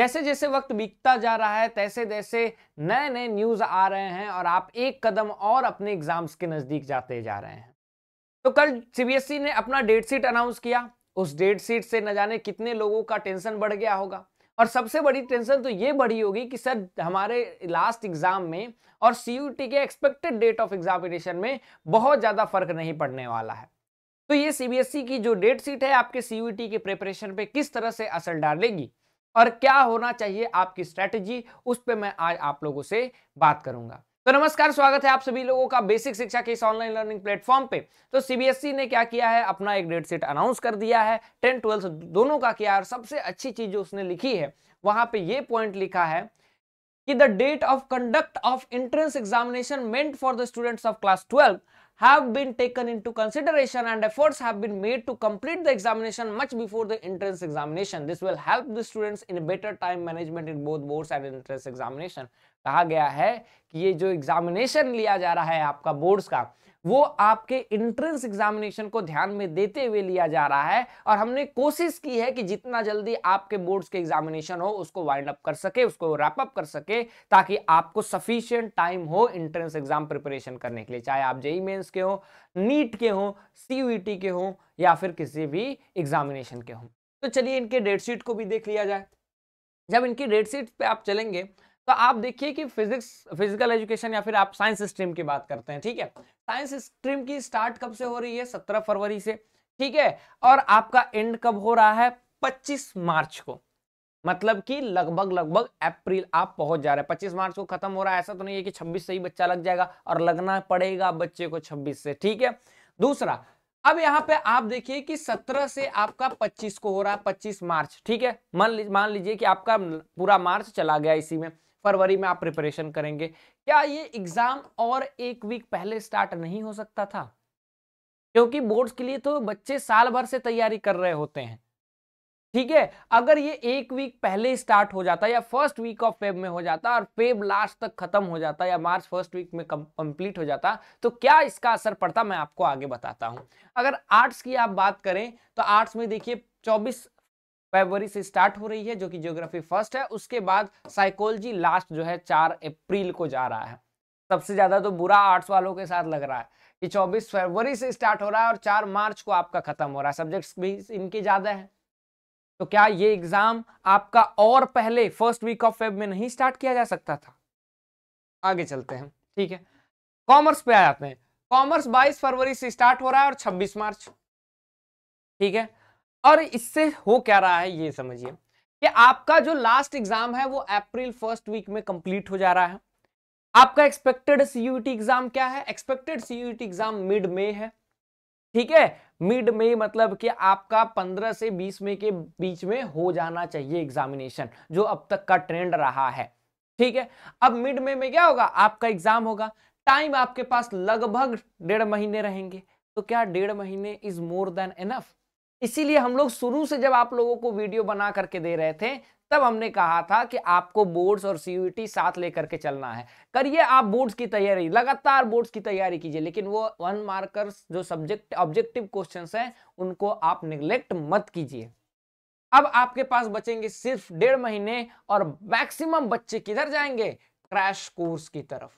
जैसे जैसे वक्त बीतता जा रहा है तैसे तैसे नए नए न्यूज़ आ रहे हैं और आप एक कदम और अपने एग्जाम्स के नज़दीक जाते जा रहे हैं तो कल सीबीएसई e ने अपना डेट शीट अनाउंस किया उस डेट शीट से न जाने कितने लोगों का टेंशन बढ़ गया होगा और सबसे बड़ी टेंशन तो ये बढ़ी होगी कि सर हमारे लास्ट एग्जाम में और सी के एक्सपेक्टेड डेट ऑफ एग्जामिनेशन में बहुत ज़्यादा फर्क नहीं पड़ने वाला है तो ये सीबीएसई e की जो डेट शीट है आपके सी के प्रिपरेशन पे किस तरह से असर डालेगी और क्या होना चाहिए आपकी स्ट्रेटेजी उस पर मैं आज आप लोगों से बात करूंगा तो नमस्कार स्वागत है आप सभी लोगों का बेसिक शिक्षा के इस ऑनलाइन लर्निंग प्लेटफॉर्म पे तो सीबीएसई e ने क्या किया है अपना एक डेट सेट अनाउंस कर दिया है टेन ट्वेल्थ दोनों का किया है और सबसे अच्छी चीज जो उसने लिखी है वहां पे ये पॉइंट लिखा है कि the date of conduct of entrance examination meant for the students of class twelve have been taken into consideration and efforts have been made to complete the examination much before the entrance examination this will help the students in better time management in both boards and entrance examination kaha gaya hai ki ye jo examination liya ja raha hai aapka boards ka वो आपके entrance examination को ध्यान में देते हुए लिया जा रहा है और हमने कोशिश की है कि जितना जल्दी आपके बोर्ड्स के एग्जामिनेशन हो उसको वाइंड अप कर सके उसको रैप अप कर सके ताकि आपको सफिशियंट टाइम हो इंट्रेंस एग्जाम प्रिपरेशन करने के लिए चाहे आप जेई मेन्स के हो नीट के हों सी e के हों या फिर किसी भी एग्जामिनेशन के हों तो चलिए इनके डेट शीट को भी देख लिया जाए जब इनकी डेट शीट पे आप चलेंगे तो आप देखिए कि फिजिक्स फिजिकल एजुकेशन या फिर आप साइंस स्ट्रीम की बात करते हैं ठीक है साइंस स्ट्रीम की स्टार्ट कब से हो रही है सत्रह फरवरी से ठीक है और आपका एंड कब हो रहा है पच्चीस मार्च को मतलब कि लगभग लगभग अप्रैल आप पहुंच जा रहे हैं पच्चीस मार्च को खत्म हो रहा है ऐसा तो नहीं है कि छब्बीस से ही बच्चा लग जाएगा और लगना पड़ेगा बच्चे को छब्बीस से ठीक है दूसरा अब यहाँ पे आप देखिए कि 17 से आपका 25 को हो रहा है 25 मार्च ठीक है मान मान लीजिए कि आपका पूरा मार्च चला गया इसी में फरवरी में आप प्रिपरेशन करेंगे क्या ये एग्जाम और एक वीक पहले स्टार्ट नहीं हो सकता था क्योंकि बोर्ड्स के लिए तो बच्चे साल भर से तैयारी कर रहे होते हैं ठीक है अगर ये एक वीक पहले स्टार्ट हो जाता या फर्स्ट वीक ऑफ फेब में हो जाता और फेब लास्ट तक खत्म हो जाता या मार्च फर्स्ट वीक में कंप्लीट हो जाता तो क्या इसका असर पड़ता मैं आपको आगे बताता हूं अगर आर्ट्स की आप बात करें तो आर्ट्स में देखिए 24 फेबरी से स्टार्ट हो रही है जो कि ज्योग्राफी फर्स्ट है उसके बाद साइकोलॉजी लास्ट जो है चार अप्रैल को जा रहा है सबसे ज्यादा तो बुरा आर्ट्स वालों के साथ लग रहा है कि 24 फरवरी से स्टार्ट हो रहा है और 4 मार्च को आपका खत्म हो रहा है सब्जेक्ट्स भी इनके ज्यादा है तो क्या ये एग्जाम आपका और पहले फर्स्ट वीक ऑफ फेब में नहीं स्टार्ट किया जा सकता था आगे चलते हैं ठीक है कॉमर्स पे आ जाते हैं कॉमर्स 22 फरवरी से स्टार्ट हो रहा है और 26 मार्च ठीक है और इससे हो क्या रहा है ये समझिए कि आपका जो लास्ट एग्जाम है वो अप्रैल फर्स्ट वीक में कंप्लीट हो जा रहा है आपका एक्सपेक्टेड सीयूटी एग्जाम क्या है expected CUET exam mid May है ठीक है मिड मे मतलब कि आपका 15 से 20 मई के बीच में हो जाना चाहिए एग्जामिनेशन जो अब तक का ट्रेंड रहा है ठीक है अब मिड मे में क्या होगा आपका एग्जाम होगा टाइम आपके पास लगभग डेढ़ महीने रहेंगे तो क्या डेढ़ महीने इज मोर देन एनफ इसीलिए हम लोग शुरू से जब आप लोगों को वीडियो बना करके दे रहे थे तब हमने कहा था कि आपको बोर्ड्स और सीयूटी साथ लेकर के चलना है करिए आप बोर्ड्स की तैयारी लगातार बोर्ड्स की तैयारी कीजिए लेकिन वो वन मार्कर्स जो सब्जेक्ट ऑब्जेक्टिव क्वेश्चन हैं उनको आप निग्लेक्ट मत कीजिए अब आपके पास बचेंगे सिर्फ डेढ़ महीने और मैक्सिमम बच्चे किधर जाएंगे क्रैश कोर्स की तरफ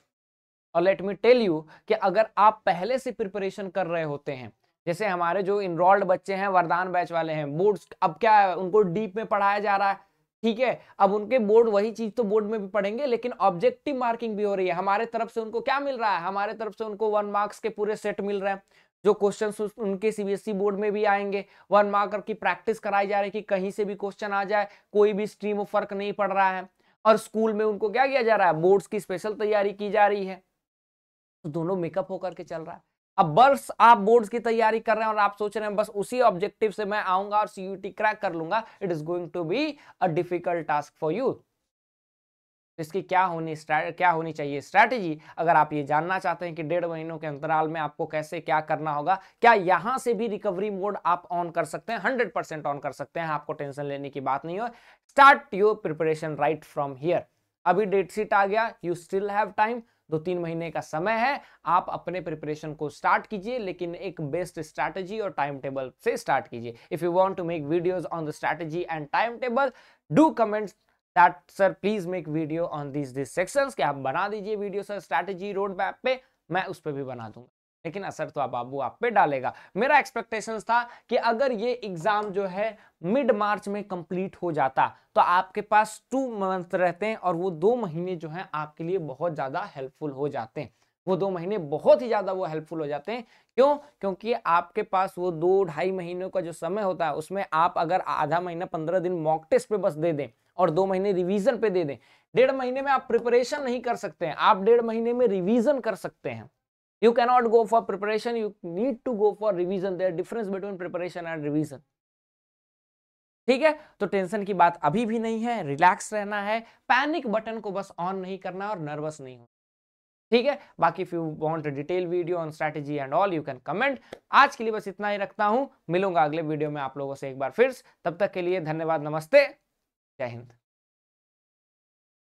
और लेट मी टेल यू कि अगर आप पहले से प्रिपरेशन कर रहे होते हैं जैसे हमारे जो इनरोल्ड बच्चे हैं वरदान बैच वाले हैं बोर्ड्स अब क्या है उनको डीप में पढ़ाया जा रहा है ठीक है अब उनके बोर्ड वही चीज तो बोर्ड में भी पढ़ेंगे लेकिन ऑब्जेक्टिव मार्किंग भी हो रही है हमारे तरफ से उनको क्या मिल रहा है हमारे तरफ से उनको वन मार्क्स के पूरे सेट मिल रहे हैं जो क्वेश्चन उनके सीबीएसई बोर्ड e में भी आएंगे वन मार्कर की प्रैक्टिस कराई जा रही है कि कहीं से भी क्वेश्चन आ जाए कोई भी स्ट्रीम में फर्क नहीं पड़ रहा है और स्कूल में उनको क्या किया जा रहा है बोर्ड्स की स्पेशल तैयारी की जा रही है तो दोनों मेकअप होकर के चल रहा है अब बस आप बोर्ड्स की तैयारी कर रहे हैं और आप सोच रहे हैं बस उसी ऑब्जेक्टिव से मैं आऊंगा और सीयूटी क्रैक कर लूंगा it is going to be a difficult task for you इसकी क्या होनी क्या होनी चाहिए स्ट्रैटेजी अगर आप ये जानना चाहते हैं कि डेढ़ महीनों के अंतराल में आपको कैसे क्या करना होगा क्या यहां से भी रिकवरी मोड आप ऑन कर सकते हैं हंड्रेड परसेंट ऑन कर सकते हैं आपको टेंशन लेने की बात नहीं हो start your preparation right from here अभी डेट शीट आ गया यू स्टिल हैव टाइम दो तीन महीने का समय है आप अपने प्रिपरेशन को स्टार्ट कीजिए लेकिन एक बेस्ट स्ट्रैटेजी और टाइम टेबल से स्टार्ट कीजिए if you want to make videos on the strategy and time table do comments that sir please make video on this this sections कि आप बना दीजिए video sir strategy road map पे मैं उस पर भी बना दूंगा लेकिन असर तो अब बाबू आप पे डालेगा मेरा एक्सपेक्टेशन था कि अगर ये एग्जाम जो है मिड मार्च में कंप्लीट हो जाता तो आपके पास टू मंथ रहते हैं और वो दो महीने जो है आपके लिए बहुत ज़्यादा हेल्पफुल हो जाते हैं वो दो महीने बहुत ही ज़्यादा वो हेल्पफुल हो जाते हैं क्यों क्योंकि आपके पास वो दो ढाई महीनों का जो समय होता है उसमें आप अगर आधा महीना पंद्रह दिन मॉक टेस्ट पे बस दे दें और दो महीने रिवीजन पे दे दें डेढ़ महीने में आप प्रिपरेशन नहीं कर सकते हैं आप डेढ़ महीने में रिवीजन कर सकते हैं you cannot go for preparation you need to go for revision there difference between preparation and revision ठीक है तो टेंशन की बात अभी भी नहीं है रिलैक्स रहना है पैनिक बटन को बस ऑन नहीं करना और नर्वस नहीं होना ठीक है बाकी if you want detail video on strategy and all you can comment आज के लिए बस इतना ही रखता हूं मिलूंगा अगले वीडियो में आप लोगों से एक बार फिर तब तक के लिए धन्यवाद नमस्ते जय हिंद